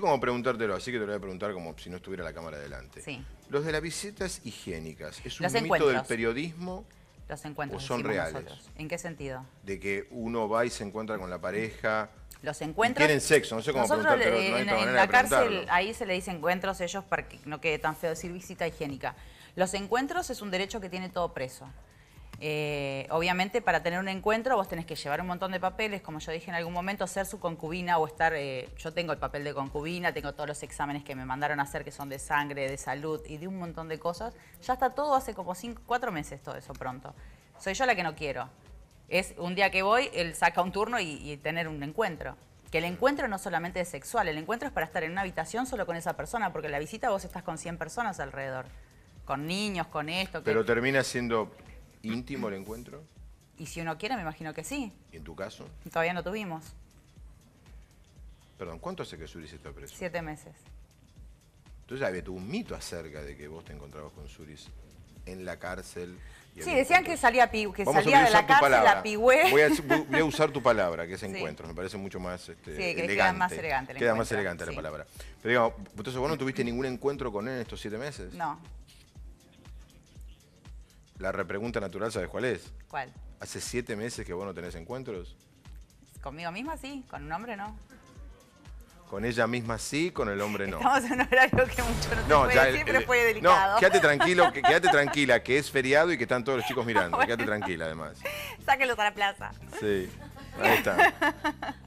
como preguntártelo, así que te lo voy a preguntar como si no estuviera la cámara delante. Sí. Los de las visitas higiénicas, ¿es un mito del periodismo? Los encuentros. ¿O son reales? ¿En qué sentido? De que uno va y se encuentra con la pareja. Los encuentros. tienen sexo, no sé cómo preguntar pero no en la cárcel, ahí se le dice encuentros ellos para que no quede tan feo decir visita higiénica. Los encuentros es un derecho que tiene todo preso. Eh, obviamente para tener un encuentro vos tenés que llevar un montón de papeles, como yo dije en algún momento, ser su concubina o estar, eh, yo tengo el papel de concubina, tengo todos los exámenes que me mandaron a hacer que son de sangre, de salud y de un montón de cosas. Ya está todo hace como cinco, cuatro meses todo eso pronto. Soy yo la que no quiero. Es un día que voy, él saca un turno y, tener un encuentro. Que el encuentro no solamente es sexual, el encuentro es para estar en una habitación solo con esa persona, porque la visita vos estás con 100 personas alrededor, con niños, con esto. Pero termina siendo íntimo el encuentro? Y si uno quiere, me imagino que sí. en tu caso? Todavía no tuvimos. Perdón, ¿cuánto hace que Suris está preso? Siete meses. Entonces había un mito acerca de que vos te encontrabas con Suris en la cárcel. sí, decían que salía, que salía de la cárcel, Voy a, usar tu palabra, que es encuentro. Me parece mucho más este, sí, que elegante. queda más elegante. la palabra. Pero digamos, entonces vos no tuviste ningún encuentro con él en estos siete meses. No. La repregunta natural, ¿sabes cuál es? ¿Cuál? ¿Hace siete meses que vos no tenés encuentros? Conmigo misma sí, con un hombre no. Con ella misma sí, con el hombre no. Estamos en un horario que mucho no, ya delicado. No, quédate tranquilo, tranquila, que es feriado y que están todos los chicos mirando. Quédate tranquila, además. Sáquenlos a la plaza. Sí, ahí está.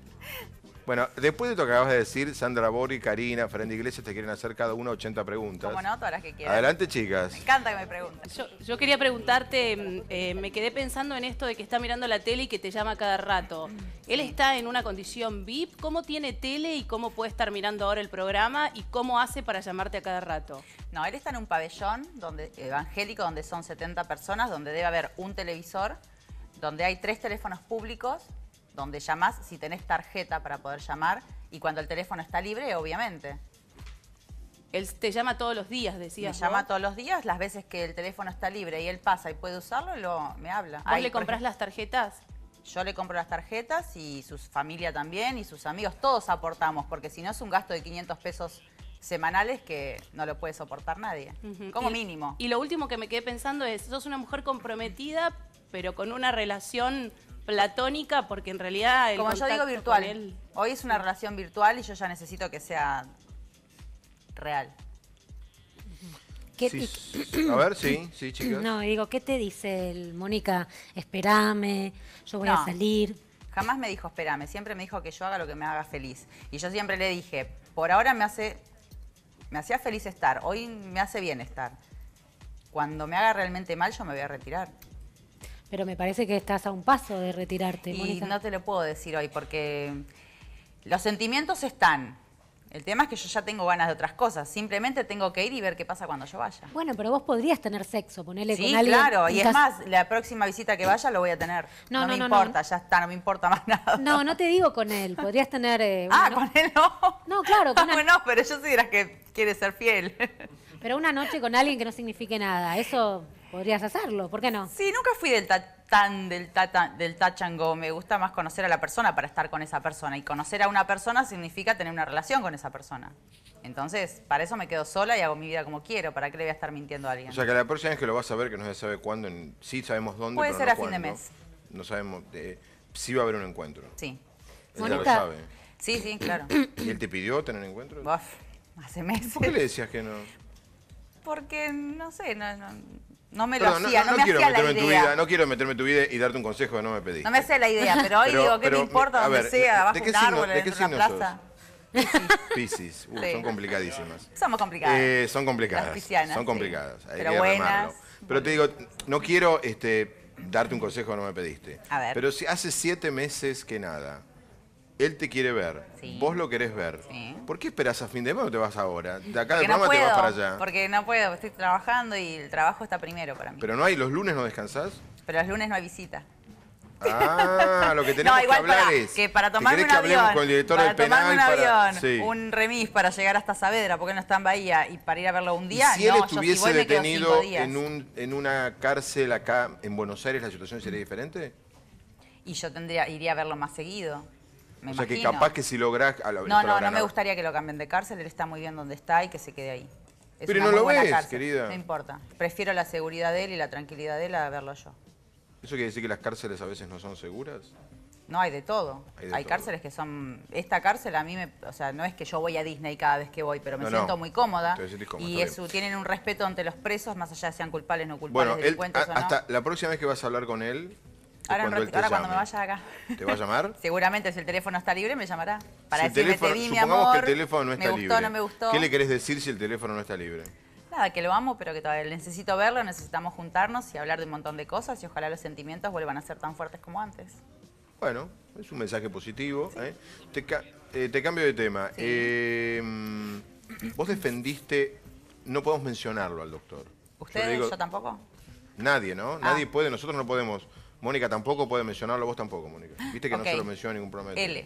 Bueno, después de lo que acabas de decir, Sandra Bori, Karina, Ferenda Iglesias te quieren hacer cada una 80 preguntas. Como no, todas las que quieran. Adelante, chicas. Me encanta que me pregunten. Yo, quería preguntarte, mm, eh, me quedé pensando en esto de que está mirando la tele y que te llama cada rato. Él está en una condición VIP. ¿Cómo tiene tele y cómo puede estar mirando ahora el programa y cómo hace para llamarte a cada rato? No, él está en un pabellón donde, evangélico donde son 70 personas, donde debe haber un televisor, donde hay tres teléfonos públicos donde llamás si tenés tarjeta para poder llamar y cuando el teléfono está libre, obviamente. Él te llama todos los días, decías. Me llama todos los días, las veces que el teléfono está libre y él pasa y puede usarlo, lo, me habla. ¿Vos Ahí, le compras las tarjetas? Yo le compro las tarjetas y su familia también y sus amigos, todos aportamos, porque si no es un gasto de 500 pesos semanales que no lo puede soportar nadie, como mínimo. Y lo último que me quedé pensando es, sos una mujer comprometida, pero con una relación platónica, porque en realidad. El Como yo digo, virtual. Hoy es una relación virtual y yo ya necesito que sea real. a ver, sí, sí, chicos. No, digo, ¿qué te dice el Mónica? espérame yo voy a salir. Jamás me dijo esperame, siempre me dijo que yo haga lo que me haga feliz. Y yo siempre le dije, por ahora me hace, me hacía feliz estar, hoy me hace bien estar. Cuando me haga realmente mal, yo me voy a retirar. Pero me parece que estás a un paso de retirarte. Y no te lo puedo decir hoy porque los sentimientos están. El tema es que yo ya tengo ganas de otras cosas. Simplemente tengo que ir y ver qué pasa cuando yo vaya. Bueno, pero vos podrías tener sexo, ponerle con alguien. Sí, claro. Y es más, la próxima visita que vaya lo voy a tener. No, me importa, ya está, no me importa más nada. No, no te digo con él. Podrías tener... Eh, ah, con él no. No, claro. Con ah, bueno, pero yo sí dirás que quiere ser fiel. Pero una noche con alguien que no signifique nada, eso... Podrías hacerlo, ¿por qué no? Sí, nunca fui del tan del, del tachango. Me gusta más conocer a la persona para estar con esa persona. Y conocer a una persona significa tener una relación con esa persona. Entonces, para eso me quedo sola y hago mi vida como quiero. ¿Para qué le voy a estar mintiendo a alguien? O sea, que la próxima vez que lo vas a ver, que no se sabe cuándo, sí sabemos dónde, Puede ser a fin de mes. No sabemos, si eh, sí va a haber un encuentro. Sí. Él lo sabe. Sí, sí, claro. ¿Y él te pidió tener un encuentro? Uf, hace meses. ¿Por qué le decías que no? Porque, no sé, no no me lo Perdón, hacía, no, no me quiero hacía meterme la en tu vida, no quiero meterme en tu vida y darte un consejo que no me pediste. No me hacía la idea, pero hoy digo, ¿qué te importa donde sea? Abajo de qué un signo- árbol, de qué de qué signo plaza. Pisis. uh, Sí. son complicadísimas. Somos complicadas. Eh, son complicadas. Las son complicadas. Hay Pero buenas. Pero te digo, no quiero este, darte un consejo que no me pediste. A ver. Pero si hace siete meses que nada. Él te quiere ver, vos lo querés ver. ¿Por qué esperás a fin de mes o te vas ahora? De acá de programa te vas para allá. Porque no puedo, estoy trabajando y el trabajo está primero para mí. ¿Pero no hay? ¿Los lunes no descansás? Pero los lunes no hay visita. Ah, lo que tenemos que hablar es... Que para tomar un avión, con el director del penal, un avión, un remis para llegar hasta Saavedra, porque no está en Bahía, y para ir a verlo un día, si él estuviese detenido en, en una cárcel acá en Buenos Aires, ¿la situación sería diferente? Y yo tendría iría a verlo más seguido o sea que capaz que si lográs... A la, no, no, no me gustaría que lo cambien de cárcel, él está muy bien donde está y que se quede ahí. Pero no lo ves, querida. No importa. Prefiero la seguridad de él y la tranquilidad de él a verlo yo. ¿Eso quiere decir que las cárceles a veces no son seguras? No, hay de todo. Hay, cárceles que son... Esta cárcel a mí me... O sea, no es que yo voy a Disney cada vez que voy, pero me siento muy cómoda. y eso, tienen un respeto ante los presos, más allá de sean culpables, no culpables, bueno, o no. hasta la próxima vez que vas a hablar con él, Ahora, cuando, me vaya acá. ¿Te va a llamar? Seguramente, si el teléfono está libre, me llamará. Para si decirme, te vi, mi amor, que el teléfono no está me gustó, no me gustó. ¿Qué le querés decir si el teléfono no está libre? Nada, que lo amo, pero que todavía necesito verlo, necesitamos juntarnos y hablar de un montón de cosas y ojalá los sentimientos vuelvan a ser tan fuertes como antes. Bueno, es un mensaje positivo. ¿eh? Eh, te, cambio de tema. Eh, mm, vos defendiste, no podemos mencionarlo al doctor. ¿Ustedes? Yo, tampoco? Nadie, ¿no? Ah. Nadie puede, nosotros no podemos... Mónica tampoco puede mencionarlo, vos tampoco, Mónica. Viste que no se lo menciona ningún programa. L.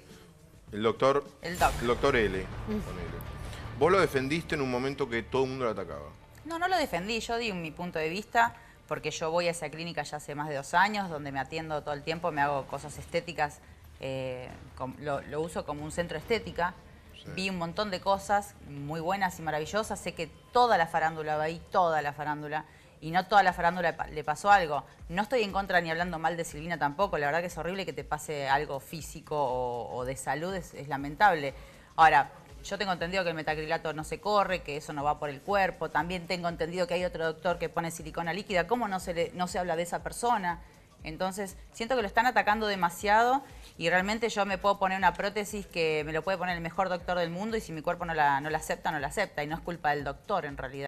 El doctor... El doctor L. Mm. Vos lo defendiste en un momento que todo el mundo lo atacaba. No, no lo defendí. Yo di mi punto de vista porque yo voy a esa clínica ya hace más de dos años, donde me atiendo todo el tiempo, me hago cosas estéticas, eh, lo, uso como un centro estética. Vi un montón de cosas muy buenas y maravillosas. Sé que toda la farándula va ahí, toda la farándula y no toda la farándula le pasó algo. No estoy en contra ni hablando mal de Silvina tampoco, la verdad que es horrible que te pase algo físico o, de salud, es, lamentable. Ahora, yo tengo entendido que el metacrilato no se corre, que eso no va por el cuerpo, también tengo entendido que hay otro doctor que pone silicona líquida, ¿cómo no se, no se habla de esa persona? Entonces, siento que lo están atacando demasiado y realmente yo me puedo poner una prótesis que me lo puede poner el mejor doctor del mundo y si mi cuerpo no la acepta, no la acepta y no es culpa del doctor en realidad.